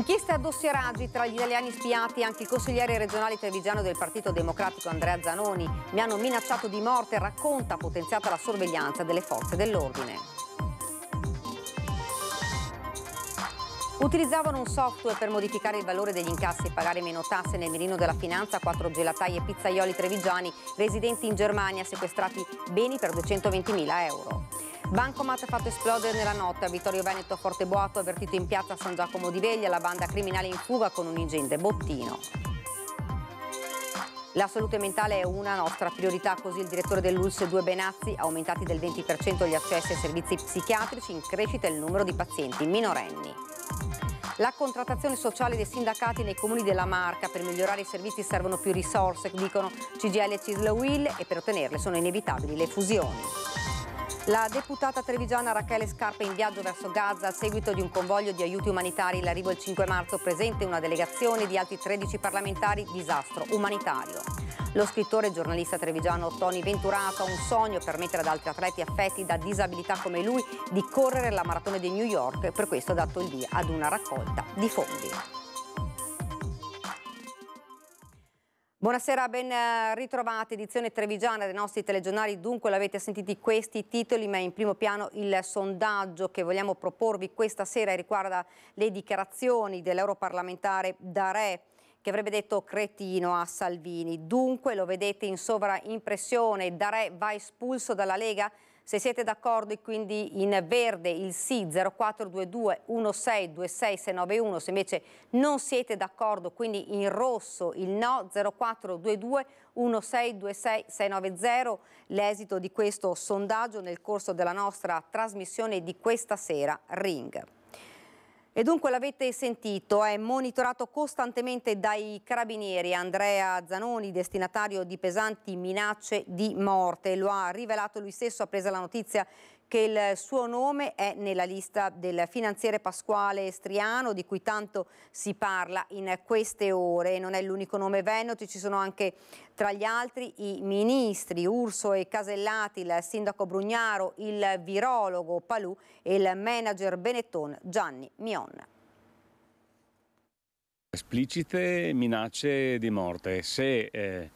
Inchieste a dossieraggi tra gli italiani spiati, anche il consigliere regionale trevigiano del Partito Democratico Andrea Zanoni mi hanno minacciato di morte, racconta potenziata la sorveglianza delle forze dell'ordine. Utilizzavano un software per modificare il valore degli incassi e pagare meno tasse nel mirino della finanza. Quattro gelatai e pizzaioli trevigiani residenti in Germania sequestrati beni per 220.000 euro. Bancomat fatto esplodere nella notte a Vittorio Veneto Forteboato, avvertito in piazza San Giacomo di Veglia, la banda criminale in fuga con un ingente bottino. La salute mentale è una nostra priorità, così il direttore dell'ULS 2 Benazzi, aumentati del 20% gli accessi ai servizi psichiatrici, in crescita il numero di pazienti minorenni. La contrattazione sociale dei sindacati nei comuni della Marca, per migliorare i servizi servono più risorse, dicono CGL e CISL Will, e per ottenerle sono inevitabili le fusioni. La deputata trevigiana Rachele Scarpa in viaggio verso Gaza a seguito di un convoglio di aiuti umanitari. L'arrivo il 5 marzo presente una delegazione di altri 13 parlamentari. Disastro umanitario. Lo scrittore e giornalista trevigiano Tony Venturato ha un sogno per mettere ad altri atleti affetti da disabilità come lui di correre la maratona di New York. Per questo ha dato il via ad una raccolta di fondi. Buonasera, ben eh, ritrovati. Edizione trevigiana dei nostri telegiornali. Dunque l'avete sentiti questi titoli, ma in primo piano il sondaggio che vogliamo proporvi questa sera riguarda le dichiarazioni dell'europarlamentare Dare che avrebbe detto cretino a Salvini. Dunque lo vedete in sovraimpressione, Dare va espulso dalla Lega? Se siete d'accordo quindi in verde il sì 0422 1626 se invece non siete d'accordo quindi in rosso il no 0422 1626 l'esito di questo sondaggio nel corso della nostra trasmissione di questa sera, Ring. E dunque l'avete sentito, è monitorato costantemente dai carabinieri Andrea Zanoni, destinatario di pesanti minacce di morte. Lo ha rivelato lui stesso, ha preso la notizia che il suo nome è nella lista del finanziere Pasquale Striano di cui tanto si parla in queste ore. Non è l'unico nome veneto, ci sono anche tra gli altri i ministri Urso e Casellati, il sindaco Brugnaro, il virologo Palù e il manager Benetton Gianni Mion esplicite minacce di morte. Se eh,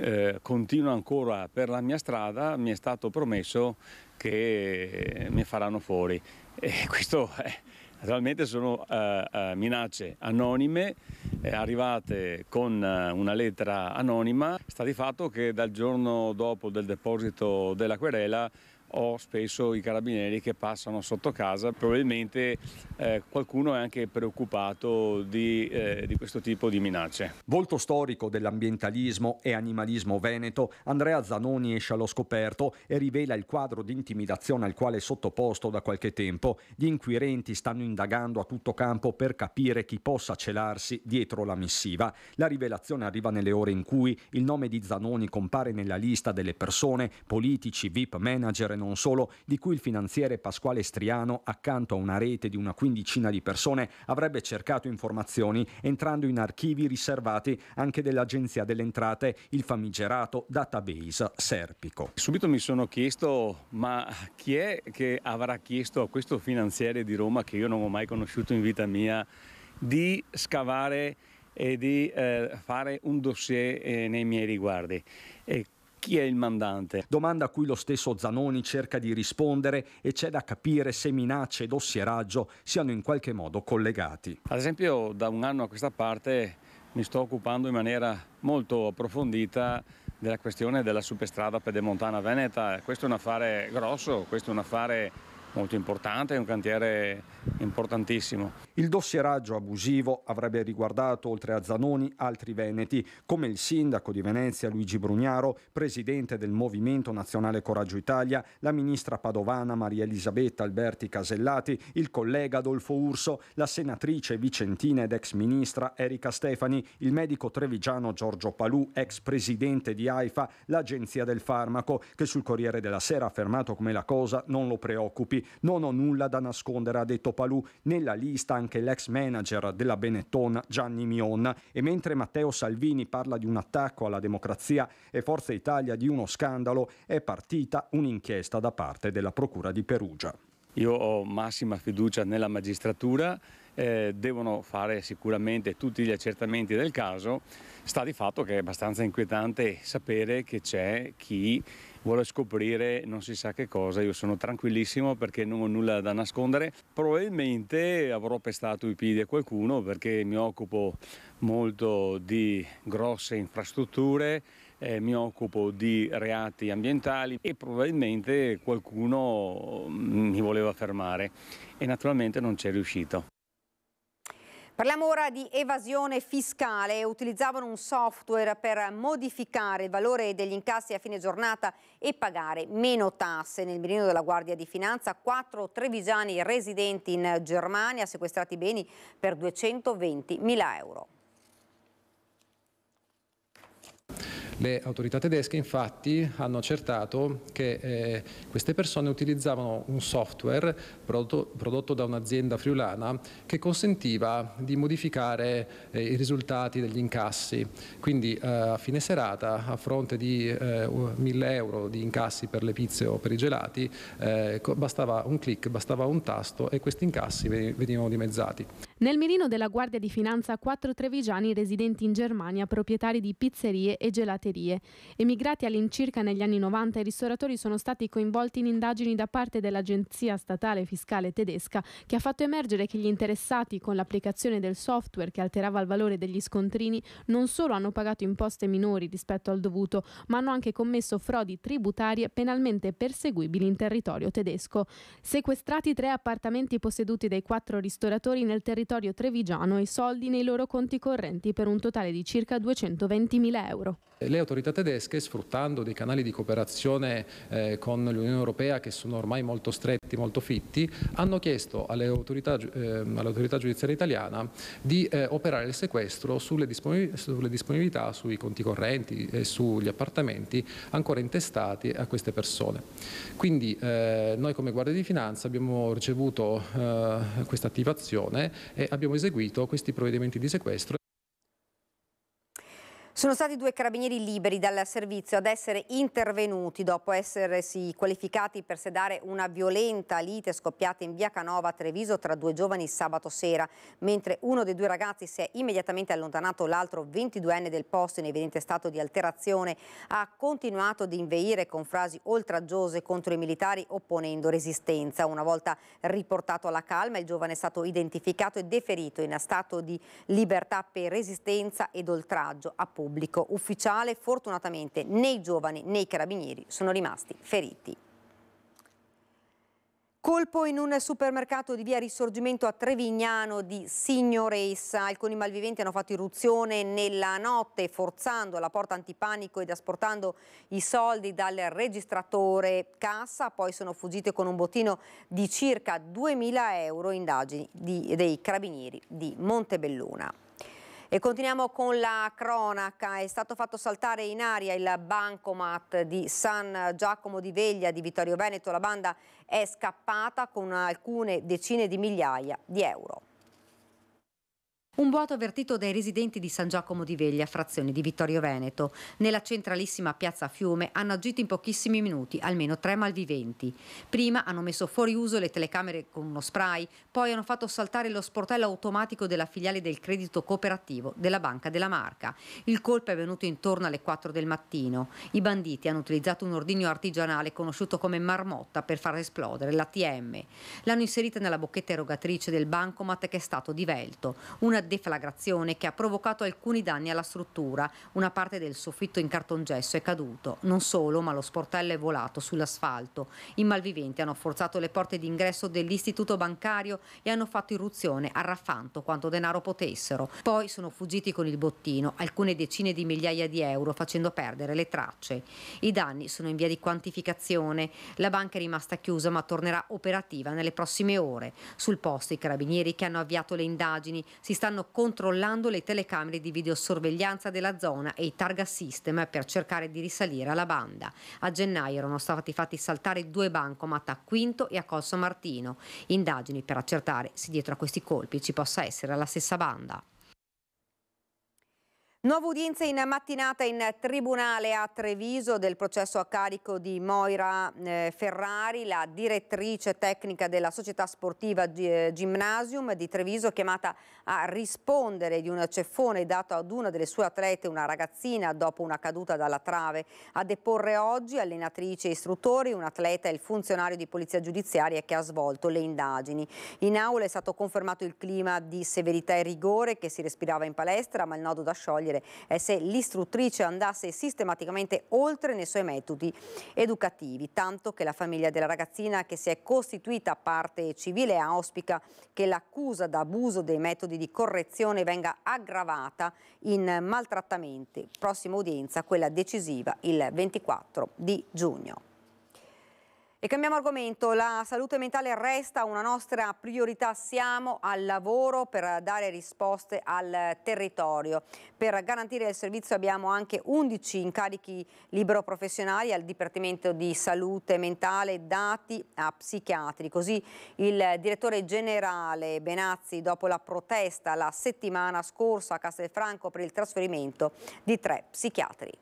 eh, continua ancora per la mia strada, mi è stato promesso che mi faranno fuori. E questo è, eh, naturalmente sono eh, eh minacce anonime, eh, arrivate con una lettera anonima. Sta di fatto che dal giorno dopo del deposito della querela ho spesso i carabinieri che passano sotto casa, probabilmente eh, qualcuno è anche preoccupato di, eh, di questo tipo di minacce. Volto storico dell'ambientalismo e animalismo veneto, Andrea Zanoni esce allo scoperto e rivela il quadro di intimidazione al quale è sottoposto da qualche tempo. Gli inquirenti stanno indagando a tutto campo per capire chi possa celarsi dietro la missiva. La rivelazione arriva nelle ore in cui il nome di Zanoni compare nella lista delle persone, politici, VIP manager e non solo, di cui il finanziere Pasquale Striano, accanto a una rete di una quindicina di persone, avrebbe cercato informazioni entrando in archivi riservati anche dell'Agenzia delle Entrate, il famigerato database Serpico. Subito mi sono chiesto, ma chi è che avrà chiesto a questo finanziere di Roma, che io non ho mai conosciuto in vita mia, di scavare e di eh, fare un dossier eh, nei miei riguardi. E chi è il mandante? Domanda a cui lo stesso Zanoni cerca di rispondere e c'è da capire se minacce e dossieraggio siano in qualche modo collegati. Ad esempio da un anno a questa parte mi sto occupando in maniera molto approfondita della questione della superstrada pedemontana veneta. Questo è un affare grosso, questo è un affare molto importante, è un cantiere importantissimo. Il dossieraggio abusivo avrebbe riguardato, oltre a Zanoni, altri veneti, come il sindaco di Venezia Luigi Brugnaro, presidente del Movimento Nazionale Coraggio Italia, la ministra padovana Maria Elisabetta Alberti Casellati, il collega Adolfo Urso, la senatrice vicentina ed ex ministra Erika Stefani, il medico trevigiano Giorgio Palù, ex presidente di AIFA, l'Agenzia del Farmaco, che sul Corriere della Sera ha affermato come la cosa non lo preoccupi non ho nulla da nascondere, ha detto Palù. Nella lista anche l'ex manager della Benetton Gianni Mion. E mentre Matteo Salvini parla di un attacco alla democrazia e Forza Italia di uno scandalo, è partita un'inchiesta da parte della Procura di Perugia. Io ho massima fiducia nella magistratura, eh, devono fare sicuramente tutti gli accertamenti del caso. Sta di fatto che è abbastanza inquietante sapere che c'è chi vuole scoprire non si sa che cosa, io sono tranquillissimo perché non ho nulla da nascondere, probabilmente avrò pestato i piedi a qualcuno perché mi occupo molto di grosse infrastrutture, eh, mi occupo di reati ambientali e probabilmente qualcuno mm, mi voleva fermare e naturalmente non c'è riuscito. Parliamo ora di evasione fiscale. Utilizzavano un software per modificare il valore degli incassi a fine giornata e pagare meno tasse. Nel mirino della Guardia di Finanza, quattro trevigiani residenti in Germania sequestrati beni per 220 mila euro. Le autorità tedesche infatti hanno accertato che eh, queste persone utilizzavano un software prodotto, prodotto da un'azienda friulana che consentiva di modificare eh, i risultati degli incassi. Quindi eh, a fine serata, a fronte di 1000 eh, euro di incassi per le pizze o per i gelati, eh, bastava un clic, bastava un tasto e questi incassi venivano dimezzati. Nel mirino della Guardia di Finanza quattro trevigiani residenti in Germania, proprietari di pizzerie e gelaterie. Emigrati all'incirca negli anni 90, i ristoratori sono stati coinvolti in indagini da parte dell'Agenzia Statale Fiscale Tedesca, che ha fatto emergere che gli interessati, con l'applicazione del software che alterava il valore degli scontrini, non solo hanno pagato imposte minori rispetto al dovuto, ma hanno anche commesso frodi tributarie penalmente perseguibili in territorio tedesco. Sequestrati tre appartamenti posseduti dai quattro ristoratori nel territorio territorio trevigiano e soldi nei loro conti correnti per un totale di circa 220.000 euro. Le autorità tedesche, sfruttando dei canali di cooperazione eh, con l'Unione Europea che sono ormai molto stretti, molto fitti, hanno chiesto alle autorità, eh, all'autorità giudiziaria italiana di eh, operare il sequestro sulle, disponibil- sulle, disponibilità, sui conti correnti e sugli appartamenti ancora intestati a queste persone. Quindi eh, noi come Guardia di Finanza abbiamo ricevuto eh, questa attivazione e abbiamo eseguito questi provvedimenti di sequestro. Sono stati due carabinieri liberi dal servizio ad essere intervenuti dopo essersi qualificati per sedare una violenta lite scoppiata in via Canova a Treviso tra due giovani sabato sera, mentre uno dei due ragazzi si è immediatamente allontanato, l'altro 22enne del posto in evidente stato di alterazione ha continuato ad inveire con frasi oltraggiose contro i militari opponendo resistenza. Una volta riportato alla calma il giovane è stato identificato e deferito in stato di libertà per resistenza ed oltraggio appunto pubblico ufficiale, fortunatamente né i giovani né i carabinieri sono rimasti feriti. Colpo in un supermercato di via Risorgimento a Trevignano di Signoressa. Alcuni malviventi hanno fatto irruzione nella notte forzando la porta antipanico ed asportando i soldi dal registratore cassa. Poi sono fuggite con un bottino di circa 2.000 euro indagini di, dei carabinieri di Montebelluna. E continuiamo con la cronaca. È stato fatto saltare in aria il bancomat di San Giacomo di Veglia di Vittorio Veneto. La banda è scappata con alcune decine di migliaia di euro. Un vuoto avvertito dai residenti di San Giacomo di Veglia, frazione di Vittorio Veneto. Nella centralissima piazza Fiume hanno agito in pochissimi minuti almeno tre malviventi. Prima hanno messo fuori uso le telecamere con uno spray, poi hanno fatto saltare lo sportello automatico della filiale del credito cooperativo della Banca della Marca. Il colpo è venuto intorno alle 4 del mattino. I banditi hanno utilizzato un ordigno artigianale conosciuto come marmotta per far esplodere l'ATM. L'hanno inserita nella bocchetta erogatrice del bancomat che è stato divelto. Una deflagrazione che ha provocato alcuni danni alla struttura. Una parte del soffitto in cartongesso è caduto. Non solo, ma lo sportello è volato sull'asfalto. I malviventi hanno forzato le porte d'ingresso dell'istituto bancario e hanno fatto irruzione arraffando quanto denaro potessero. Poi sono fuggiti con il bottino, alcune decine di migliaia di euro, facendo perdere le tracce. I danni sono in via di quantificazione. La banca è rimasta chiusa ma tornerà operativa nelle prossime ore. Sul posto i carabinieri che hanno avviato le indagini si stanno stanno controllando le telecamere di videosorveglianza della zona e i targa system per cercare di risalire alla banda. A gennaio erano stati fatti saltare due bancomat a Quinto e a Colso Martino. Indagini per accertare se dietro a questi colpi ci possa essere la stessa banda. Nuova udienza in mattinata in tribunale a Treviso del processo a carico di Moira eh, Ferrari, la direttrice tecnica della società sportiva eh, Gymnasium di Treviso, chiamata a rispondere di un ceffone dato ad una delle sue atlete, una ragazzina, dopo una caduta dalla trave. A deporre oggi allenatrice e istruttori, un atleta e il funzionario di polizia giudiziaria che ha svolto le indagini. In aula è stato confermato il clima di severità e rigore che si respirava in palestra, ma il nodo da sciogliere scegliere è eh, se l'istruttrice andasse sistematicamente oltre nei suoi metodi educativi, tanto che la famiglia della ragazzina che si è costituita parte civile auspica che l'accusa d'abuso dei metodi di correzione venga aggravata in maltrattamenti. Prossima udienza, quella decisiva, il 24 di giugno. E cambiamo argomento, la salute mentale resta una nostra priorità, siamo al lavoro per dare risposte al territorio. Per garantire il servizio abbiamo anche 11 incarichi libero professionali al Dipartimento di Salute Mentale dati a psichiatri. Così il direttore generale Benazzi dopo la protesta la settimana scorsa a Castelfranco per il trasferimento di tre psichiatri.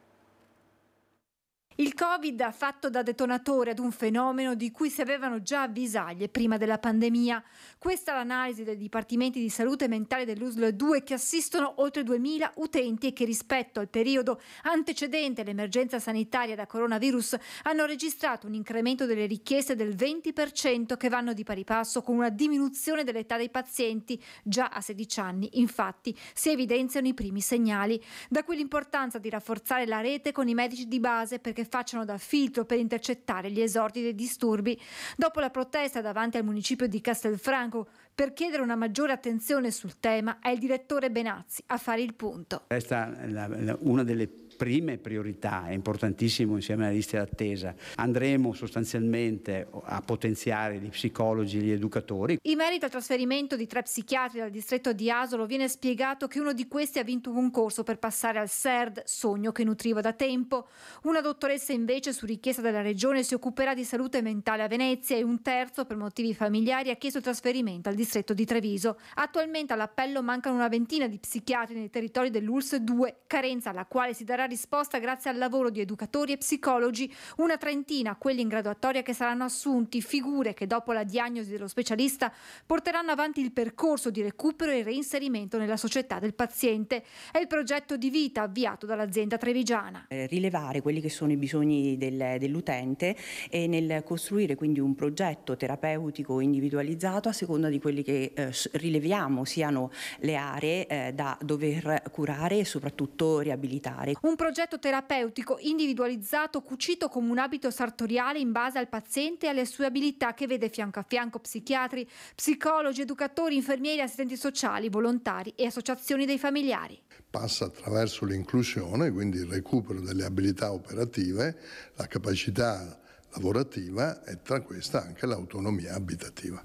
Il Covid ha fatto da detonatore ad un fenomeno di cui si avevano già avvisaglie prima della pandemia. Questa è l'analisi dei dipartimenti di salute mentale dell'USL 2 che assistono oltre 2000 utenti e che rispetto al periodo antecedente all'emergenza sanitaria da coronavirus hanno registrato un incremento delle richieste del 20% che vanno di pari passo con una diminuzione dell'età dei pazienti già a 16 anni. Infatti si evidenziano i primi segnali. Da qui l'importanza di rafforzare la rete con i medici di base perché facciano da filtro per intercettare gli esordi dei disturbi. Dopo la protesta davanti al municipio di Castelfranco per chiedere una maggiore attenzione sul tema è il direttore Benazzi a fare il punto. Questa è una delle prime priorità, è importantissimo insieme alla lista d'attesa. Andremo sostanzialmente a potenziare gli psicologi e gli educatori. In merito al trasferimento di tre psichiatri dal distretto di Asolo viene spiegato che uno di questi ha vinto un corso per passare al SERD, sogno che nutriva da tempo. Una dottoressa invece su richiesta della regione si occuperà di salute mentale a Venezia e un terzo per motivi familiari ha chiesto trasferimento al distretto di Treviso. Attualmente all'appello mancano una ventina di psichiatri nei territori dell'ULS 2, carenza alla quale si darà risposta grazie al lavoro di educatori e psicologi, una trentina quelli in graduatoria che saranno assunti, figure che dopo la diagnosi dello specialista porteranno avanti il percorso di recupero e reinserimento nella società del paziente. È il progetto di vita avviato dall'azienda trevigiana. Eh, rilevare quelli che sono i bisogni del, dell'utente e nel costruire quindi un progetto terapeutico individualizzato a seconda di quelli che eh, rileviamo siano le aree eh, da dover curare e soprattutto riabilitare. Un progetto terapeutico individualizzato, cucito come un abito sartoriale in base al paziente e alle sue abilità che vede fianco a fianco psichiatri, psicologi, educatori, infermieri, assistenti sociali, volontari e associazioni dei familiari. Passa attraverso l'inclusione, quindi il recupero delle abilità operative, la capacità lavorativa e tra questa anche l'autonomia abitativa.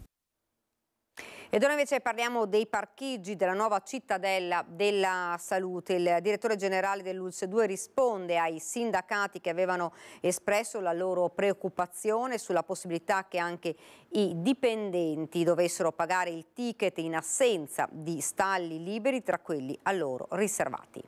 Ed ora invece parliamo dei parcheggi della nuova cittadella della salute. Il direttore generale dell'ULS 2 risponde ai sindacati che avevano espresso la loro preoccupazione sulla possibilità che anche i dipendenti dovessero pagare il ticket in assenza di stalli liberi tra quelli a loro riservati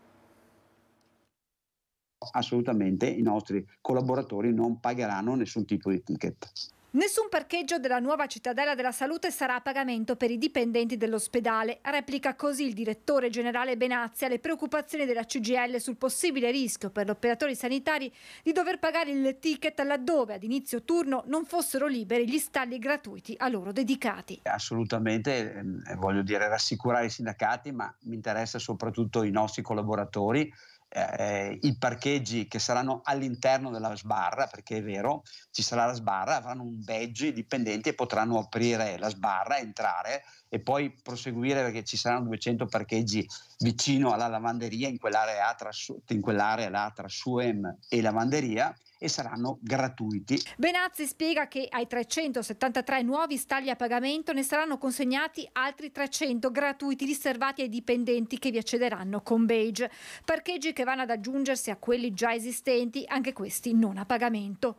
assolutamente i nostri collaboratori non pagheranno nessun tipo di ticket. Nessun parcheggio della nuova cittadella della salute sarà a pagamento per i dipendenti dell'ospedale. Replica così il direttore generale Benazzi alle preoccupazioni della CGL sul possibile rischio per gli operatori sanitari di dover pagare il ticket laddove ad inizio turno non fossero liberi gli stalli gratuiti a loro dedicati. Assolutamente, ehm, voglio dire, rassicurare i sindacati, ma mi interessa soprattutto i nostri collaboratori eh, i parcheggi che saranno all'interno della sbarra, perché è vero, ci sarà la sbarra, avranno un badge i dipendenti e potranno aprire la sbarra, entrare e poi proseguire perché ci saranno 200 parcheggi vicino alla lavanderia in quell'area tra, in quell'area là tra Suem e lavanderia e saranno gratuiti. Benazzi spiega che ai 373 nuovi stalli a pagamento ne saranno consegnati altri 300 gratuiti riservati ai dipendenti che vi accederanno con beige. Parcheggi che vanno ad aggiungersi a quelli già esistenti, anche questi non a pagamento.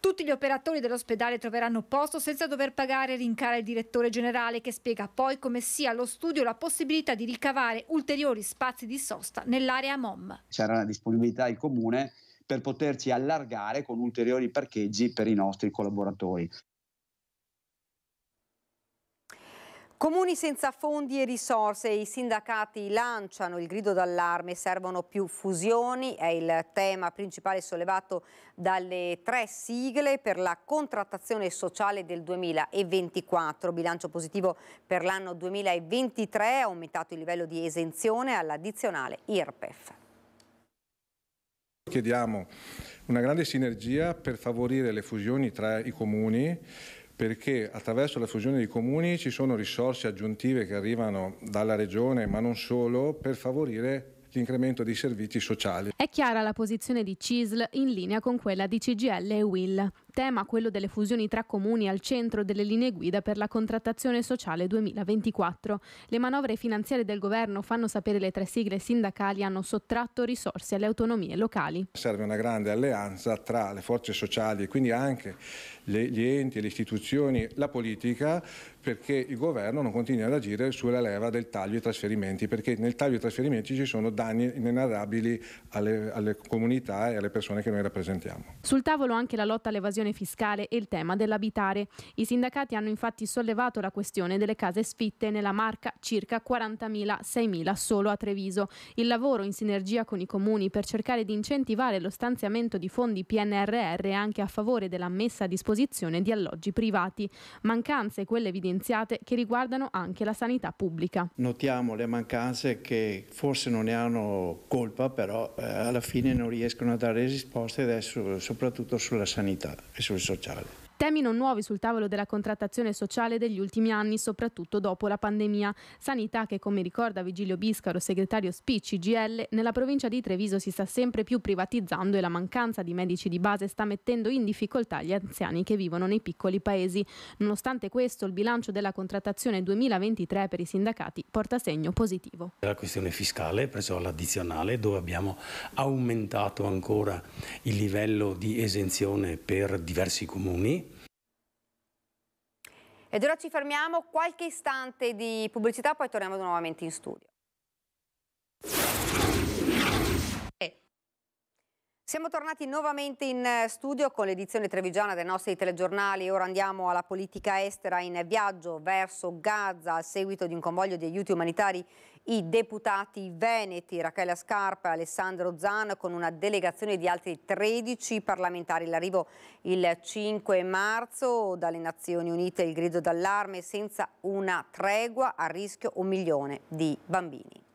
Tutti gli operatori dell'ospedale troveranno posto senza dover pagare e rincare il direttore generale che spiega poi come sia allo studio la possibilità di ricavare ulteriori spazi di sosta nell'area MOM. C'era la disponibilità del comune per poterci allargare con ulteriori parcheggi per i nostri collaboratori. Comuni senza fondi e risorse, i sindacati lanciano il grido d'allarme, servono più fusioni, è il tema principale sollevato dalle tre sigle per la contrattazione sociale del 2024, bilancio positivo per l'anno 2023, aumentato il livello di esenzione all'addizionale IRPEF. Chiediamo una grande sinergia per favorire le fusioni tra i comuni perché attraverso la fusione dei comuni ci sono risorse aggiuntive che arrivano dalla regione, ma non solo, per favorire l'incremento dei servizi sociali. È chiara la posizione di CISL in linea con quella di CGL e WIL tema quello delle fusioni tra comuni al centro delle linee guida per la contrattazione sociale 2024. Le manovre finanziarie del governo fanno sapere le tre sigle sindacali hanno sottratto risorse alle autonomie locali. Serve una grande alleanza tra le forze sociali e quindi anche gli enti, le istituzioni, la politica perché il governo non continui ad agire sulla leva del taglio ai trasferimenti perché nel taglio ai trasferimenti ci sono danni inenarrabili alle, alle comunità e alle persone che noi rappresentiamo. Sul tavolo anche la lotta all'evasione l'evasione fiscale e il tema dell'abitare. I sindacati hanno infatti sollevato la questione delle case sfitte nella marca circa 40.000, 6.000 solo a Treviso. Il lavoro in sinergia con i comuni per cercare di incentivare lo stanziamento di fondi PNRR anche a favore della messa a disposizione di alloggi privati, mancanze quelle evidenziate che riguardano anche la sanità pubblica. Notiamo le mancanze che forse non ne hanno colpa, però eh, alla fine non riescono a dare risposte adesso soprattutto sulla sanità. Eso es eso, Temi non nuovi sul tavolo della contrattazione sociale degli ultimi anni, soprattutto dopo la pandemia. Sanità che, come ricorda Vigilio Biscaro, segretario Spicci GL, nella provincia di Treviso si sta sempre più privatizzando e la mancanza di medici di base sta mettendo in difficoltà gli anziani che vivono nei piccoli paesi. Nonostante questo, il bilancio della contrattazione 2023 per i sindacati porta segno positivo. La questione fiscale, presso l'addizionale, dove abbiamo aumentato ancora il livello di esenzione per diversi comuni ed ora ci fermiamo qualche istante di pubblicità, poi torniamo nuovamente in studio. Siamo tornati nuovamente in eh, studio con l'edizione trevigiana dei nostri telegiornali. Ora andiamo alla politica estera in viaggio verso Gaza a seguito di un convoglio di aiuti umanitari. I deputati veneti Rachela Scarpa e Alessandro Zan con una delegazione di altri 13 parlamentari. L'arrivo il 5 marzo dalle Nazioni Unite, il grido d'allarme senza una tregua a rischio un milione di bambini.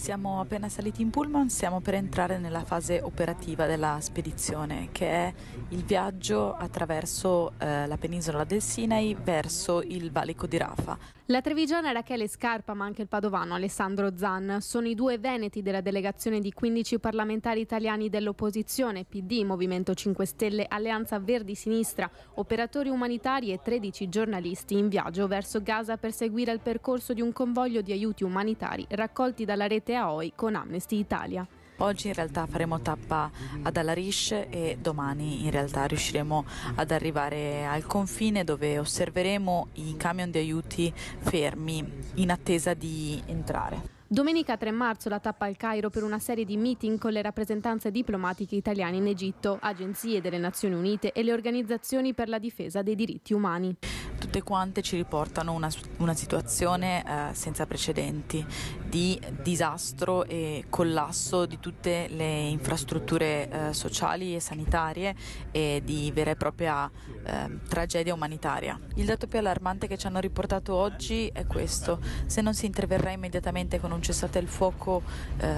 Siamo appena saliti in pullman, siamo per entrare nella fase operativa della spedizione, che è il viaggio attraverso eh, la penisola del Sinai verso il valico di Rafa. La trevigiana Rachele Scarpa ma anche il padovano Alessandro Zan sono i due veneti della delegazione di 15 parlamentari italiani dell'opposizione PD, Movimento 5 Stelle, Alleanza Verdi Sinistra, operatori umanitari e 13 giornalisti in viaggio verso Gaza per seguire il percorso di un convoglio di aiuti umanitari raccolti dalla rete AOI con Amnesty Italia. Oggi in realtà faremo tappa ad Alarish e domani in realtà riusciremo ad arrivare al confine dove osserveremo i camion di aiuti fermi in attesa di entrare. Domenica 3 marzo la tappa al Cairo per una serie di meeting con le rappresentanze diplomatiche italiane in Egitto, agenzie delle Nazioni Unite e le organizzazioni per la difesa dei diritti umani tutte quante ci riportano una, una situazione eh, senza precedenti di disastro e collasso di tutte le infrastrutture eh, sociali e sanitarie e di vera e propria eh, tragedia umanitaria. Il dato più allarmante che ci hanno riportato oggi è questo, se non si interverrà immediatamente con un cessate il fuoco eh,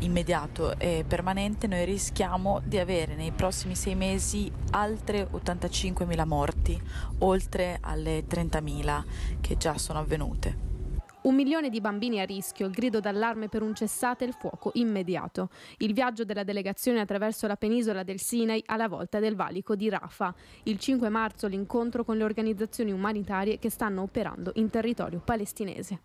immediato e permanente noi rischiamo di avere nei prossimi sei mesi altre 85.000 morti, oltre alle 30.000 che già sono avvenute. Un milione di bambini a rischio, il grido d'allarme per un cessate il fuoco immediato. Il viaggio della delegazione attraverso la penisola del Sinai alla volta del valico di Rafah. Il 5 marzo l'incontro con le organizzazioni umanitarie che stanno operando in territorio palestinese.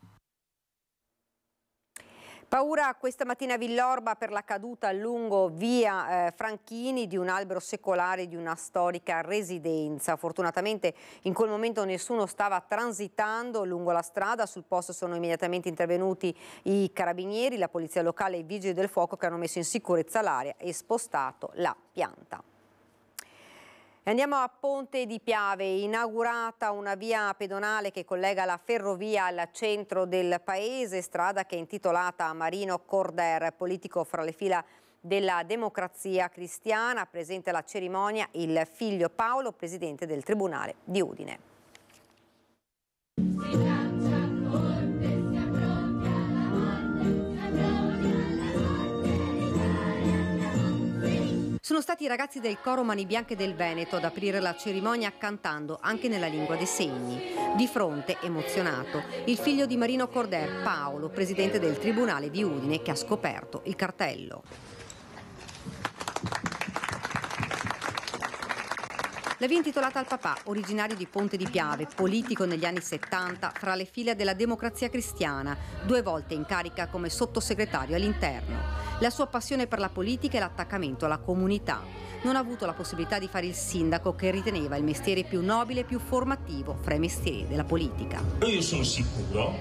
Paura questa mattina a Villorba per la caduta lungo via eh, Franchini di un albero secolare di una storica residenza. Fortunatamente in quel momento nessuno stava transitando lungo la strada, sul posto sono immediatamente intervenuti i carabinieri, la polizia locale e i vigili del fuoco che hanno messo in sicurezza l'area e spostato la pianta. Andiamo a Ponte di Piave, inaugurata una via pedonale che collega la ferrovia al centro del paese, strada che è intitolata a Marino Corder, politico fra le fila della democrazia cristiana, presente alla cerimonia il figlio Paolo, presidente del Tribunale di Udine. Sono stati i ragazzi del coro Mani Bianche del Veneto ad aprire la cerimonia cantando anche nella lingua dei segni. Di fronte, emozionato, il figlio di Marino Corder, Paolo, presidente del Tribunale di Udine, che ha scoperto il cartello. La via intitolata al papà, originario di Ponte di Piave, politico negli anni 70 fra le file della Democrazia Cristiana, due volte in carica come sottosegretario all'interno. La sua passione per la politica e l'attaccamento alla comunità. Non ha avuto la possibilità di fare il sindaco che riteneva il mestiere più nobile e più formativo fra i mestieri della politica. Io sono sicuro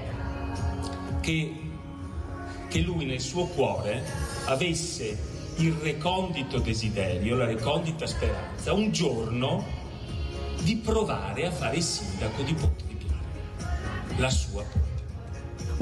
che, che lui nel suo cuore avesse il recondito desiderio, la recondita speranza, un giorno di provare a fare il sindaco di Ponte di Piave, la sua Ponte.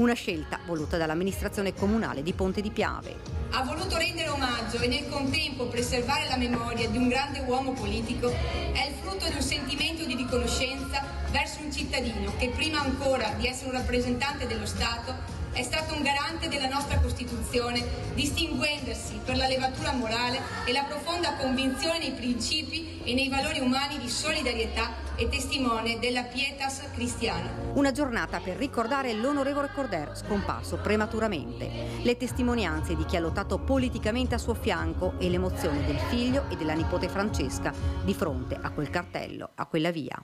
Una scelta voluta dall'amministrazione comunale di Ponte di Piave. Ha voluto rendere omaggio e nel contempo preservare la memoria di un grande uomo politico è il frutto di un sentimento di riconoscenza verso un cittadino che prima ancora di essere un rappresentante dello Stato è stato un garante della nostra Costituzione, distinguendosi per la levatura morale e la profonda convinzione nei principi e nei valori umani di solidarietà e testimone della pietas cristiana. Una giornata per ricordare l'onorevole Corder, scomparso prematuramente, le testimonianze di chi ha lottato politicamente a suo fianco e l'emozione del figlio e della nipote Francesca di fronte a quel cartello, a quella via.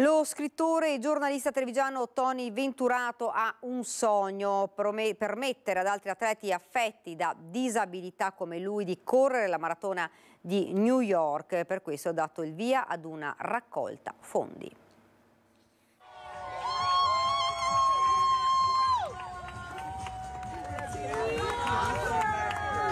Lo scrittore e giornalista trevigiano Tony Venturato ha un sogno, permettere ad altri atleti affetti da disabilità come lui di correre la maratona di New York. Per questo ha dato il via ad una raccolta fondi.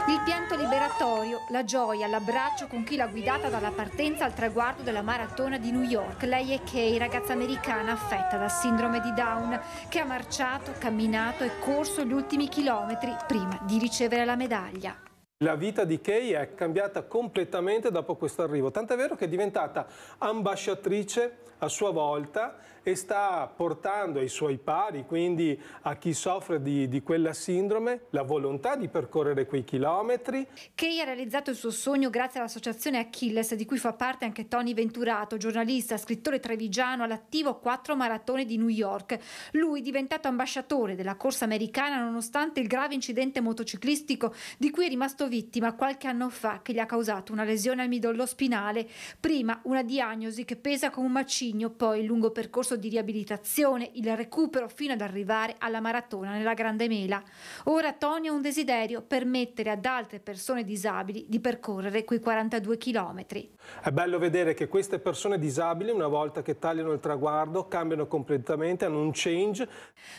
Il pianto liberatorio, la gioia, l'abbraccio con chi l'ha guidata dalla partenza al traguardo della maratona di New York. Lei è Kay, ragazza americana affetta da sindrome di Down, che ha marciato, camminato e corso gli ultimi chilometri prima di ricevere la medaglia. La vita di Kay è cambiata completamente dopo questo arrivo, tant'è vero che è diventata ambasciatrice a sua volta e sta portando ai suoi pari, quindi a chi soffre di, di quella sindrome, la volontà di percorrere quei chilometri. Kay ha realizzato il suo sogno grazie all'associazione Achilles, di cui fa parte anche Tony Venturato, giornalista, scrittore trevigiano, all'attivo 4 maratone di New York. Lui è diventato ambasciatore della corsa americana nonostante il grave incidente motociclistico di cui è rimasto stato vittima qualche anno fa che gli ha causato una lesione al midollo spinale, prima una diagnosi che pesa come un macigno, poi il lungo percorso di riabilitazione, il recupero fino ad arrivare alla maratona nella Grande Mela. Ora Tonio ha un desiderio, permettere ad altre persone disabili di percorrere quei 42 chilometri. È bello vedere che queste persone disabili, una volta che tagliano il traguardo, cambiano completamente, hanno un change.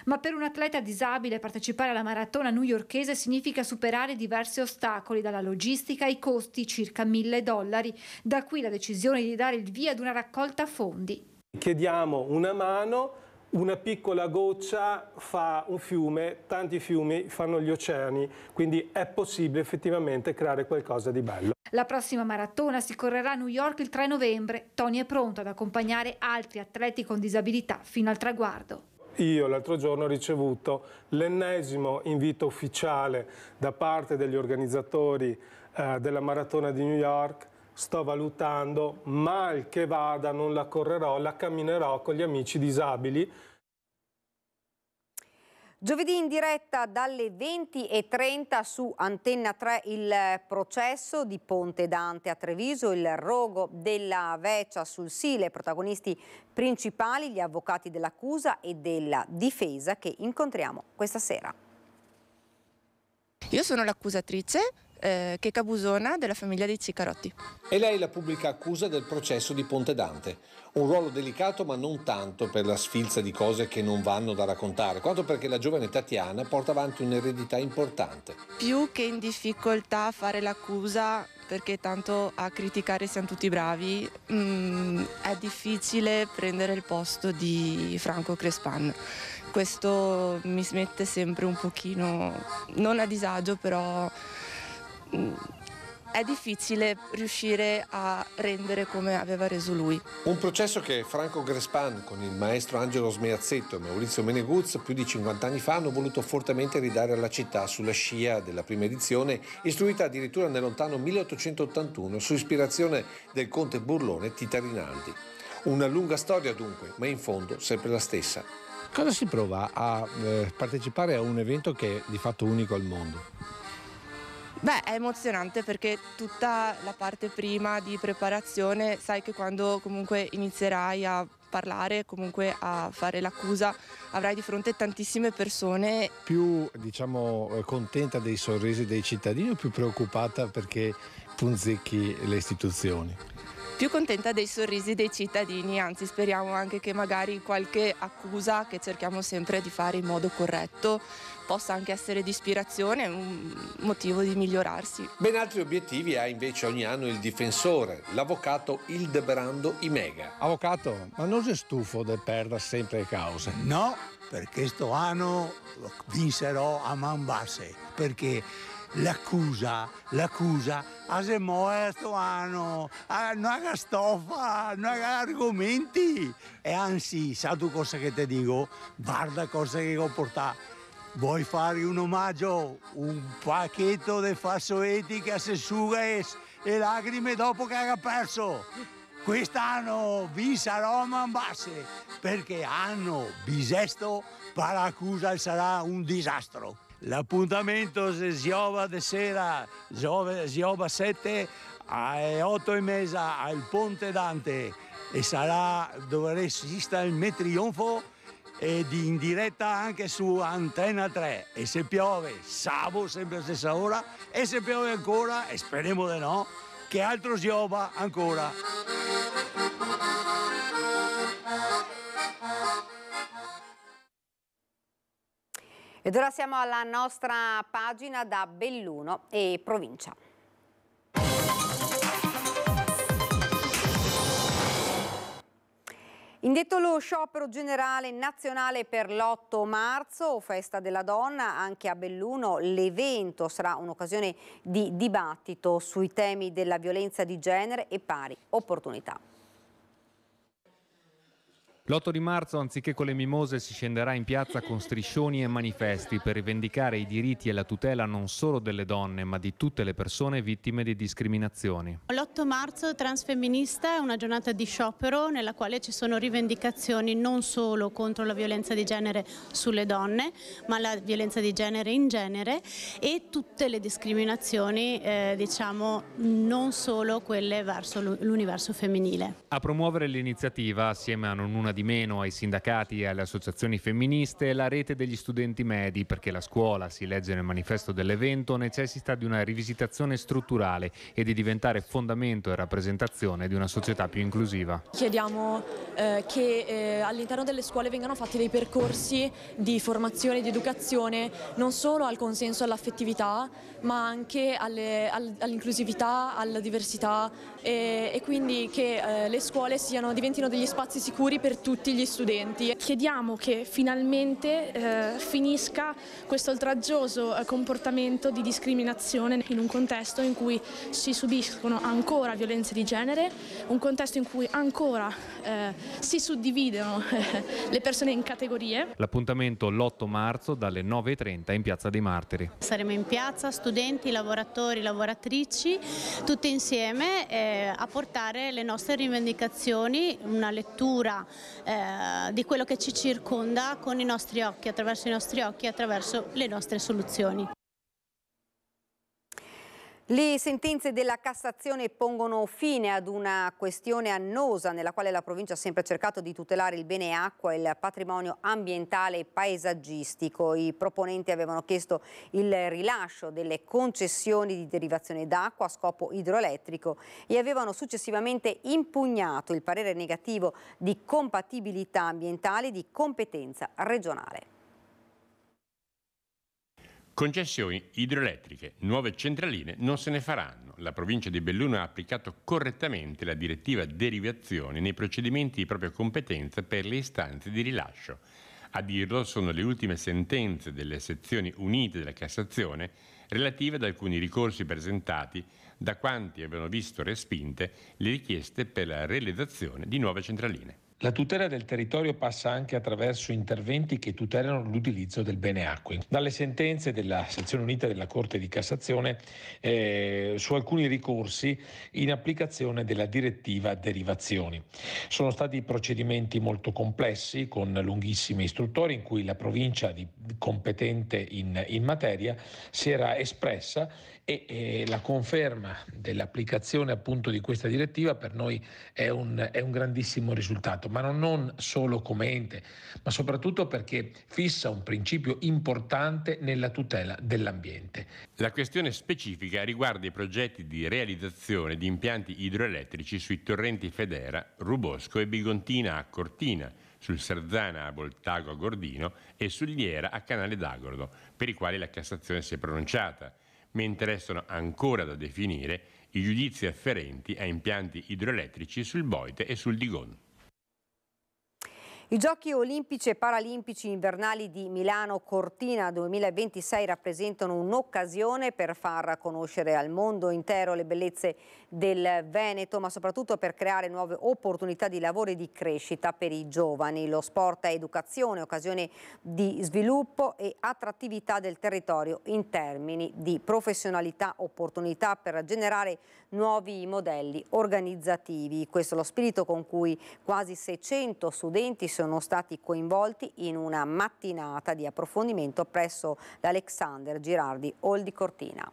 Ma per un atleta disabile partecipare alla maratona newyorkese significa superare diversi ostacoli ostacoli, dalla logistica ai costi, circa mille dollari. Da qui la decisione di dare il via ad una raccolta fondi. Chiediamo una mano, una piccola goccia fa un fiume, tanti fiumi fanno gli oceani, quindi è possibile effettivamente creare qualcosa di bello. La prossima maratona si correrà a New York il 3 novembre. Tony è pronto ad accompagnare altri atleti con disabilità fino al traguardo io l'altro giorno ho ricevuto l'ennesimo invito ufficiale da parte degli organizzatori eh, della maratona di New York sto valutando, mal che vada non la correrò, la camminerò con gli amici disabili Giovedì in diretta dalle 20.30 su Antenna 3 il processo di Ponte Dante a Treviso, il rogo della Veccia sul Sile, protagonisti principali gli avvocati dell'accusa e della difesa che incontriamo questa sera. Io sono l'accusatrice eh, Checa Busona della famiglia dei Cicarotti. E lei la pubblica accusa del processo di Ponte Dante. Un ruolo delicato ma non tanto per la sfilza di cose che non vanno da raccontare, quanto perché la giovane Tatiana porta avanti un'eredità importante. Più che in difficoltà a fare l'accusa, perché tanto a criticare siamo tutti bravi, mh, mm, è difficile prendere il posto di Franco Crespan. Questo mi smette sempre un pochino, non a disagio però Mm. è difficile riuscire a rendere come aveva reso lui. Un processo che Franco Grespan con il maestro Angelo Smeazzetto e Maurizio Meneguz più di 50 anni fa hanno voluto fortemente ridare alla città sulla scia della prima edizione, istruita addirittura nel lontano 1881 su ispirazione del conte burlone Tita Rinaldi. Una lunga storia dunque, ma in fondo sempre la stessa. Cosa si prova a eh, partecipare a un evento che è di fatto unico al mondo? Beh, è emozionante perché tutta la parte prima di preparazione, sai che quando comunque inizierai a parlare, comunque a fare l'accusa, avrai di fronte tantissime persone. Più diciamo eh, contenta dei sorrisi dei cittadini o più preoccupata perché punzecchi le istituzioni? più contenta dei sorrisi dei cittadini, anzi speriamo anche che magari qualche accusa che cerchiamo sempre di fare in modo corretto possa anche essere di ispirazione un motivo di migliorarsi. Ben altri obiettivi ha invece ogni anno il difensore, l'avvocato Ildebrando Imega. Avvocato, ma non sei stufo di perdere sempre le cause? No, perché sto anno lo vincerò a man basse, perché l'accusa, l'accusa, a se muoio anno, non ha stoffa, non ha argomenti. E anzi, sa tu cosa che ti dico? Guarda cosa che ho portato Vuoi fare un omaggio, un pacchetto di fassoetti che assessura e, e lacrime dopo che era perso. Quest'anno vi sarò a basse perché anno bisesto Paracusa sarà un disastro. L'appuntamento se Zioba di sera, Zioba 7 alle 8 e mezza al Ponte Dante e sarà dove resista il mio trionfo ed in diretta anche su Antena 3 e se piove Savo sempre a stessa ora e se piove ancora e speriamo di no che altro giova ancora Ed ora siamo alla nostra pagina da Belluno e provincia. Indetto lo sciopero generale nazionale per l'8 marzo, festa della donna, anche a Belluno l'evento sarà un'occasione di dibattito sui temi della violenza di genere e pari opportunità. L'8 di marzo, anziché con le mimose, si scenderà in piazza con striscioni e manifesti per rivendicare i diritti e la tutela non solo delle donne, ma di tutte le persone vittime di discriminazioni. L'8 marzo Transfemminista è una giornata di sciopero nella quale ci sono rivendicazioni non solo contro la violenza di genere sulle donne, ma la violenza di genere in genere e tutte le discriminazioni, eh, diciamo, non solo quelle verso l'universo femminile. A promuovere l'iniziativa, assieme a non una di meno ai sindacati e alle associazioni femministe è la rete degli studenti medi perché la scuola, si legge nel manifesto dell'evento, necessita di una rivisitazione strutturale e di diventare fondamento e rappresentazione di una società più inclusiva. Chiediamo eh, che eh, all'interno delle scuole vengano fatti dei percorsi di formazione e di educazione non solo al consenso e all'affettività ma anche all'inclusività, alla diversità e, e, quindi che eh, le scuole siano, diventino degli spazi sicuri per tutti tutti gli studenti. Chiediamo che finalmente eh, finisca questo oltraggioso eh, comportamento di discriminazione in un contesto in cui si subiscono ancora violenze di genere, un contesto in cui ancora eh, si suddividono eh, le persone in categorie. L'appuntamento l'8 marzo dalle 9.30 in Piazza dei Martiri. Saremo in piazza, studenti, lavoratori, lavoratrici, tutti insieme eh, a portare le nostre rivendicazioni, una lettura eh, di quello che ci circonda con i nostri occhi, attraverso i nostri occhi, e attraverso le nostre soluzioni. Le sentenze della Cassazione pongono fine ad una questione annosa nella quale la provincia ha sempre cercato di tutelare il bene acqua e il patrimonio ambientale e paesaggistico. I proponenti avevano chiesto il rilascio delle concessioni di derivazione d'acqua a scopo idroelettrico e avevano successivamente impugnato il parere negativo di compatibilità ambientale e di competenza regionale. Concessioni idroelettriche, nuove centraline non se ne faranno. La provincia di Belluno ha applicato correttamente la direttiva derivazione nei procedimenti di propria competenza per le istanze di rilascio. A dirlo sono le ultime sentenze delle sezioni unite della Cassazione relative ad alcuni ricorsi presentati da quanti avevano visto respinte le richieste per la realizzazione di nuove centraline. La tutela del territorio passa anche attraverso interventi che tutelano l'utilizzo del bene acque. Dalle sentenze della sezione unita della Corte di Cassazione eh, su alcuni ricorsi in applicazione della direttiva derivazioni. Sono stati procedimenti molto complessi con lunghissime istruttorie in cui la provincia di, competente in, in materia si era espressa e eh, la conferma dell'applicazione appunto di questa direttiva per noi è un, è un grandissimo risultato, ma non, non solo come ente, ma soprattutto perché fissa un principio importante nella tutela dell'ambiente. La questione specifica riguarda i progetti di realizzazione di impianti idroelettrici sui torrenti Federa, Rubosco e Bigontina a Cortina sul Serzana a Boltago a Gordino e sull'Iera a Canale d'Agordo, per i quali la Cassazione si è pronunciata mentre restano ancora da definire i giudizi afferenti a impianti idroelettrici sul Boite e sul Digon. I giochi olimpici e paralimpici invernali di Milano Cortina 2026 rappresentano un'occasione per far conoscere al mondo intero le bellezze del Veneto, ma soprattutto per creare nuove opportunità di lavoro e di crescita per i giovani. Lo sport è educazione, occasione di sviluppo e attrattività del territorio in termini di professionalità, opportunità per generare nuovi modelli organizzativi. Questo è lo spirito con cui quasi 600 studenti sono stati coinvolti in una mattinata di approfondimento presso l'Alexander Girardi Oldi Cortina.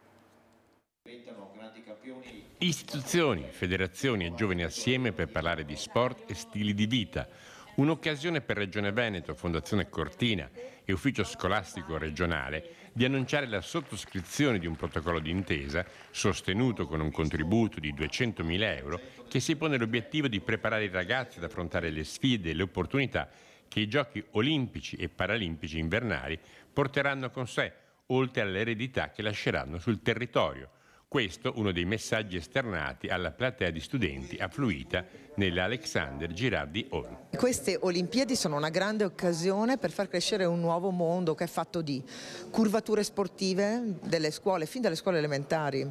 Istituzioni, federazioni e giovani assieme per parlare di sport e stili di vita. Un'occasione per Regione Veneto, Fondazione Cortina e Ufficio Scolastico Regionale di annunciare la sottoscrizione di un protocollo d'intesa sostenuto con un contributo di 200.000 euro che si pone l'obiettivo di preparare i ragazzi ad affrontare le sfide e le opportunità che i giochi olimpici e paralimpici invernali porteranno con sé, oltre all'eredità che lasceranno sul territorio questo uno dei messaggi esternati alla platea di studenti affluita nell'Alexander Girardi Hall. Queste Olimpiadi sono una grande occasione per far crescere un nuovo mondo che è fatto di curvature sportive delle scuole, fin dalle scuole elementari,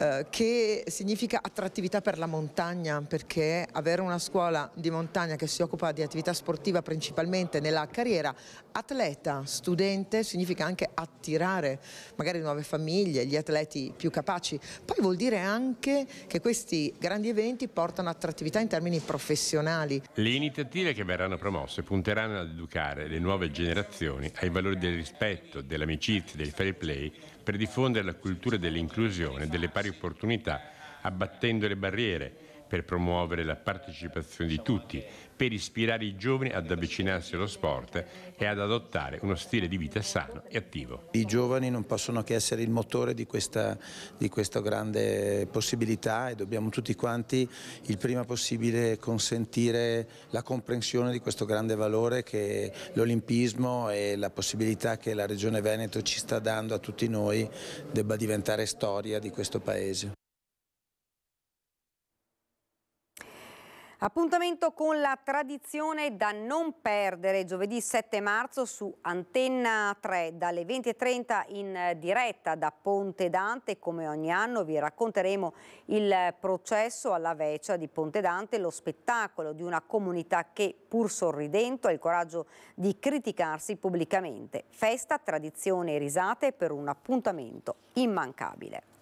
eh, che significa attrattività per la montagna, perché avere una scuola di montagna che si occupa di attività sportiva principalmente nella carriera atleta, studente, significa anche attirare magari nuove famiglie, gli atleti più capaci. Poi vuol dire anche che questi grandi eventi portano attrattività internazionale termini professionali. Le iniziative che verranno promosse punteranno ad educare le nuove generazioni ai valori del rispetto, dell'amicizia, del fair play per diffondere la cultura dell'inclusione e delle pari opportunità abbattendo le barriere per promuovere la partecipazione di tutti, per ispirare i giovani ad avvicinarsi allo sport e ad adottare uno stile di vita sano e attivo. I giovani non possono che essere il motore di questa, di questa grande possibilità e dobbiamo tutti quanti il prima possibile consentire la comprensione di questo grande valore che l'olimpismo e la possibilità che la Regione Veneto ci sta dando a tutti noi debba diventare storia di questo Paese. Appuntamento con la tradizione da non perdere giovedì 7 marzo su Antenna 3 dalle 20.30 in diretta da Ponte Dante. Come ogni anno vi racconteremo il processo alla veccia di Ponte Dante, lo spettacolo di una comunità che pur sorridendo ha il coraggio di criticarsi pubblicamente. Festa, tradizione e risate per un appuntamento immancabile.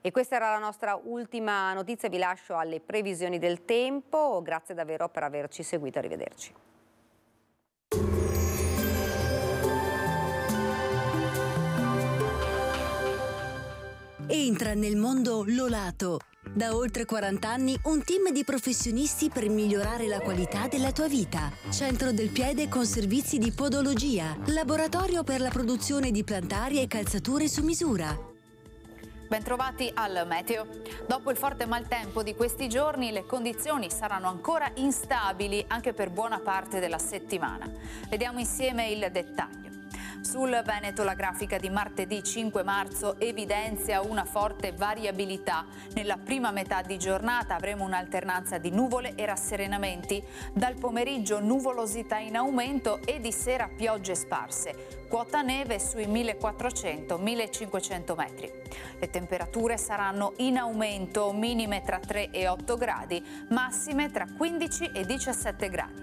E questa era la nostra ultima notizia, vi lascio alle previsioni del tempo, grazie davvero per averci seguito, arrivederci. Entra nel mondo Lolato. Da oltre 40 anni un team di professionisti per migliorare la qualità della tua vita. Centro del piede con servizi di podologia, laboratorio per la produzione di plantari e calzature su misura Bentrovati al meteo. Dopo il forte maltempo di questi giorni le condizioni saranno ancora instabili anche per buona parte della settimana. Vediamo insieme il dettaglio. Sul Veneto la grafica di martedì 5 marzo evidenzia una forte variabilità. Nella prima metà di giornata avremo un'alternanza di nuvole e rasserenamenti. Dal pomeriggio nuvolosità in aumento e di sera piogge sparse. Quota neve sui 1400-1500 metri. Le temperature saranno in aumento, minime tra 3 e 8 gradi, massime tra 15 e 17 gradi.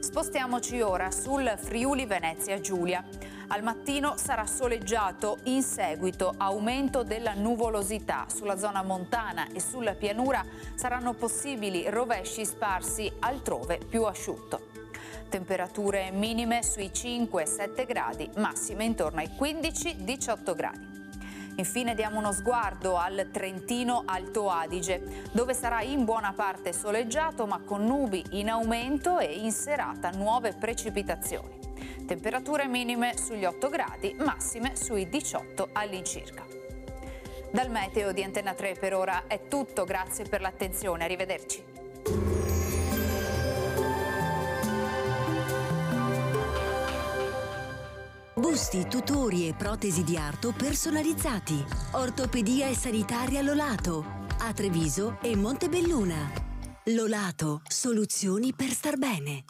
Spostiamoci ora sul Friuli Venezia Giulia. Al mattino sarà soleggiato, in seguito aumento della nuvolosità. Sulla zona montana e sulla pianura saranno possibili rovesci sparsi altrove più asciutto. Temperature minime sui 5-7 gradi, massime intorno ai 15-18 gradi. Infine diamo uno sguardo al Trentino Alto Adige, dove sarà in buona parte soleggiato ma con nubi in aumento e in serata nuove precipitazioni temperature minime sugli 8 gradi, massime sui 18 all'incirca. Dal meteo di Antenna 3 per ora è tutto, grazie per l'attenzione, arrivederci. Busti, tutori e protesi di arto personalizzati. Ortopedia e sanitaria Lolato. A Treviso e Montebelluna. Lolato, soluzioni per star bene.